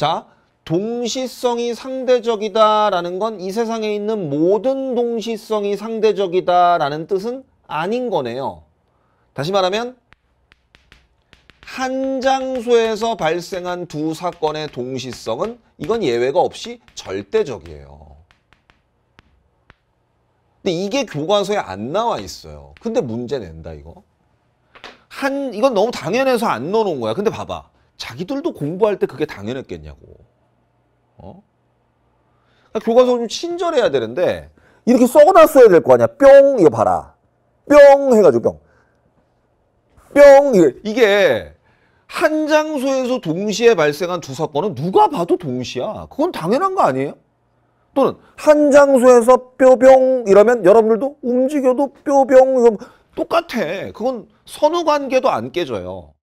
자, 동시성이 상대적이다라는 건 이 세상에 있는 모든 동시성이 상대적이다라는 뜻은 아닌 거네요. 다시 말하면 한 장소에서 발생한 두 사건의 동시성은 이건 예외가 없이 절대적이에요. 근데 이게 교과서에 안 나와 있어요. 근데 문제 낸다 이거. 한 이건 너무 당연해서 안 넣어놓은 거야. 근데 봐봐. 자기들도 공부할 때 그게 당연했겠냐고. 어? 그러니까 교과서 좀 친절해야 되는데 이렇게 써놨어야 될 거 아니야. 뿅 이거 봐라. 뿅 해가지고 뿅. 뿅 이게, 한 장소에서 동시에 발생한 두 사건은 누가 봐도 동시야. 그건 당연한 거 아니에요? 또는 한 장소에서 뾰병 이러면 여러분들도 움직여도 뾰병 이건 똑같아. 그건 선후 관계도 안 깨져요.